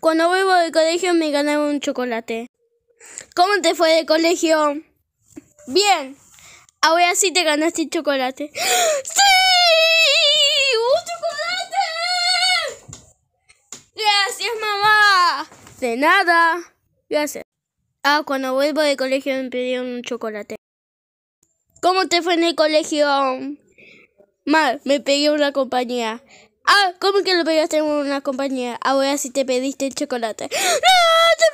Cuando vuelvo del colegio me ganaron un chocolate. ¿Cómo te fue de colegio? Bien. Ahora sí te ganaste el chocolate. ¡Sí! ¡Un chocolate! Gracias, mamá. De nada. Gracias. Ah, cuando vuelvo del colegio me pidieron un chocolate. ¿Cómo te fue en el colegio? Mal, me pegué una compañía. Ah, ¿cómo que lo pegaste en una compañía? Ahora sí te pediste el chocolate. ¡No!